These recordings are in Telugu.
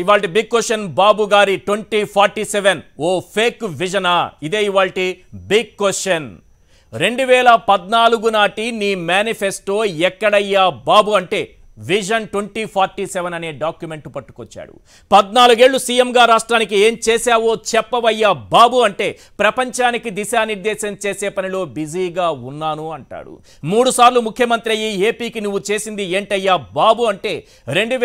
ఇవాళ బిగ్ క్వశ్చన్ బాబు గారి ట్వంటీ ఫార్టీ సెవెన్ ఓ ఫేక్ విజనా ఇదే ఇవాళ బిగ్ క్వశ్చన్ రెండు వేల పద్నాలుగు నాటి నీ మేనిఫెస్టో ఎక్కడయ్యా బాబు అంటే విజన్ ట్వంటీ ఫార్టీ సెవెన్ అనే డాక్యుమెంట్ పట్టుకొచ్చాడు పద్నాలుగేళ్లు సీఎంగా రాష్ట్రానికి ఏం చేశావో చెప్పవయ్యా బాబు అంటే ప్రపంచానికి దిశానిర్దేశం చేసే పనిలో బిజీగా ఉన్నాను అంటాడు మూడుసార్లు ముఖ్యమంత్రి అయ్యి ఏపీకి నువ్వు చేసింది ఏంటయ్యా బాబు అంటే రెండు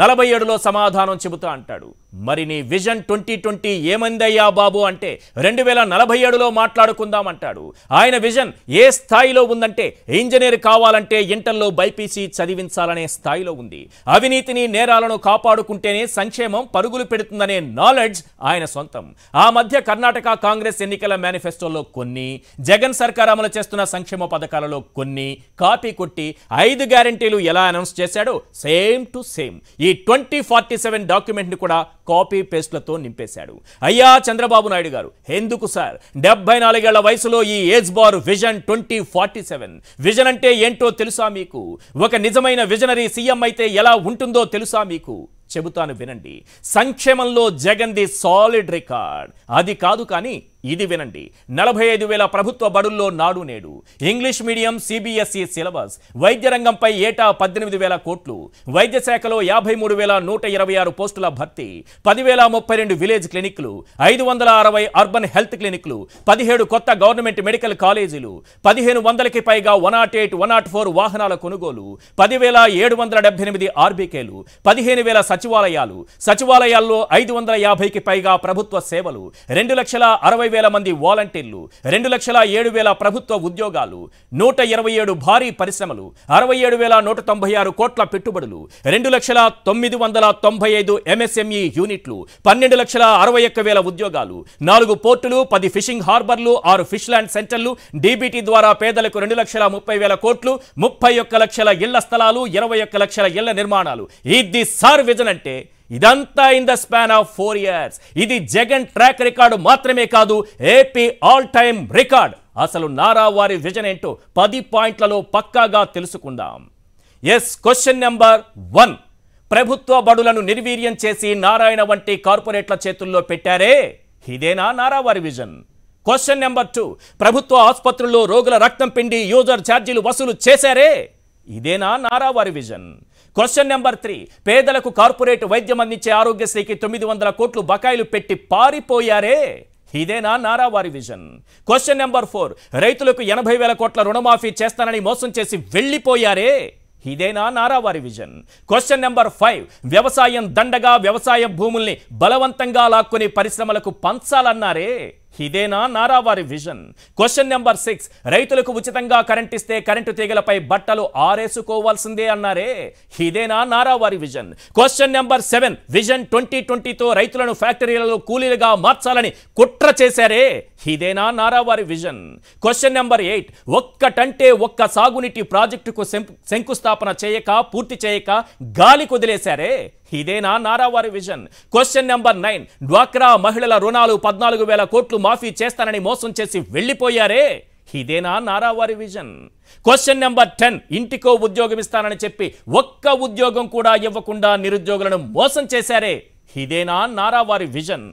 నలభై ఏడులో సమాధానం చెబుతా అంటాడు మరి నీ విజన్ ట్వంటీ ట్వంటీ ఏమందయ్యా బాబు అంటే రెండు వేల నలభై ఏడులో మాట్లాడుకుందాం అంటాడు ఆయన విజన్ ఏ స్థాయిలో ఉందంటే ఇంజనీర్ కావాలంటే ఇంటర్లో బైపీసీ చదివించాలనే స్థాయిలో ఉంది అవినీతిని నేరాలను కాపాడుకుంటేనే సంక్షేమం పరుగులు పెడుతుందనే నాలెడ్జ్ ఆయన సొంతం ఆ మధ్య కర్ణాటక కాంగ్రెస్ ఎన్నికల మేనిఫెస్టోలో కొన్ని జగన్ సర్కార్ అమలు చేస్తున్న సంక్షేమ పథకాలలో కొన్ని కాపీ కొట్టి ఐదు గ్యారంటీలు ఎలా అనౌన్స్ చేశాడో సేమ్ టు సేమ్ ఈ ట్వంటీ ఫార్టీ సెవెన్ డాక్యుమెంట్ని కూడా కాపీ పేస్ట్లతో నింపేశాడు అయ్యా చంద్రబాబు నాయుడు గారు ఎందుకు సార్ డెబ్బై నాలుగేళ్ల వయసులో ఈ age bar vision twenty forty seven vision అంటే ఏంటో తెలుసా మీకు ఒక నిజమైన విజనరీ సీఎం అయితే ఎలా ఉంటుందో తెలుసా మీకు చెబుతాను వినండి సంక్షేమంలో ది సాలిడ్ రికార్డ్ అది కాదు కానీ ఇది వినండి నలభై ఐదు వేల ప్రభుత్వ బడుల్లో Nadu Nedu English medium CBSE e syllabus వైద్య రంగంపై ఏటా పద్దెనిమిది వేల కోట్లు వైద్య శాఖలో యాభై మూడు వేల నూట ఇరవై ఆరు పోస్టుల భర్తీ పదివేల ముప్పై రెండు విలేజ్ క్లినిక్లు ఐదు వందల అరవై అర్బన్ హెల్త్ క్లినిక్లు పదిహేడు కొత్త గవర్నమెంట్ మెడికల్ కాలేజీలు పదిహేను వందలకి పైగా one nought eight one nought four వాహనాల కొనుగోలు పదివేల ఏడు వందల డెబ్బై ఎనిమిది ఆర్బీకేలు పదిహేను వేల సచివాలయాలు సచివాలయాల్లో ఐదు వందల యాభైకి పైగా ప్రభుత్వ సేవలు రెండు లక్షల అరవై వేల మంది వాలంటీర్లు రెండు లక్షల ఏడు వేల ప్రభుత్వ ఉద్యోగాలు నూట ఇరవై ఏడు భారీ పరిశ్రమలు అరవై ఏడు వేల నూట తొంభై ఆరు కోట్ల పెట్టుబడులు రెండు లక్షల తొమ్మిది వందల తొంభై ఐదు ఎంఎస్ఎంఈ యూనిట్లు పన్నెండు లక్షల అరవై ఒక్క వేల ఉద్యోగాలు నాలుగు పోర్టులు పది ఫిషింగ్ హార్బర్లు ఆరు ఫిష్ ల్యాండ్ సెంటర్లు డీబీటీ ద్వారా పేదలకు రెండు లక్షల ముప్పై వేల కోట్లు ముప్పై ఒక్క లక్షల ఇళ్ల స్థలాలు ఇరవై ఒక్క లక్షల ఇళ్ల నిర్మాణాలు ఇది సార్ విజన్ ఏంటంటే ఇదంతా in the span of four years ఇది జగన్ ట్రాక్ రికార్డు మాత్రమే కాదు ఏపీ ఆల్ టైమ్ రికార్డ్ అసలు నారా వారి విజన్ ఏంటో పది పాయింట్లలో పక్కాగా తెలుసుకుందాం ఎస్ క్వశ్చన్ నెంబర్ వన్ ప్రభుత్వ బడులను నిర్వీర్యం చేసి నారాయణ వంటి కార్పొరేట్ల చేతుల్లో పెట్టారే ఇదేనా నారా వారి విజన్ క్వశ్చన్ నెంబర్ టూ ప్రభుత్వ ఆసుపత్రుల్లో రోగుల రక్తం పిండి యూజర్ ఛార్జీలు వసూలు చేశారే ఇదేనా నారా వారి విజన్ క్వశ్చన్ నెంబర్ త్రీ పేదలకు కార్పొరేట్ వైద్యం అందించే ఆరోగ్యశ్రీకి తొమ్మిది వందల కోట్లు బకాయిలు పెట్టి పారిపోయారే ఇదేనా నారా వారి విజన్ క్వశ్చన్ నెంబర్ ఫోర్ రైతులకు ఎనభై వేల కోట్ల రుణమాఫీ చేస్తానని మోసం చేసి వెళ్ళిపోయారే ఇదేనా నారా వారి విజన్ క్వశ్చన్ నెంబర్ ఫైవ్ వ్యవసాయం దండగా వ్యవసాయ భూముల్ని బలవంతంగా లాక్కుని పరిశ్రమలకు పంచాలన్నారే ఇదేనా నారావారి విజన్ క్వశ్చన్ నెంబర్ సిక్స్ రైతులకు ఉచితంగా కరెంట్ ఇస్తే కరెంటు తీగలపై బట్టలు ఆరేసుకోవాల్సిందే అన్నారే ఇదేనా నారావారి vision question number seven vision twenty ట్వంటీతో రైతులను ఫ్యాక్టరీలలో కూలీలుగా మార్చాలని కుట్ర చేశారే ఇదేనా నారావారి విజన్ క్వశ్చన్ నెంబర్ ఎయిట్ ఒక్కటంటే ఒక్క సాగునీటి ప్రాజెక్టుకు శంకుస్థాపన చేయక పూర్తి చేయక గాలి కుదిలేశారే ఇదేనా నారావారి విజన్ క్వశ్చన్ నెంబర్ నైన్ డ్వాక్రా మహిళల రుణాలు పద్నాలుగు వేల కోట్లు మాఫీ చేస్తానని మోసం చేసి వెళ్ళిపోయారే ఇదేనా నారావారి విజన్ క్వశ్చన్ నెంబర్ టెన్ ఇంటికో ఉద్యోగం ఇస్తానని చెప్పి ఒక్క ఉద్యోగం కూడా ఇవ్వకుండా నిరుద్యోగులను మోసం చేశారే ఇదేనా నారావారి విజన్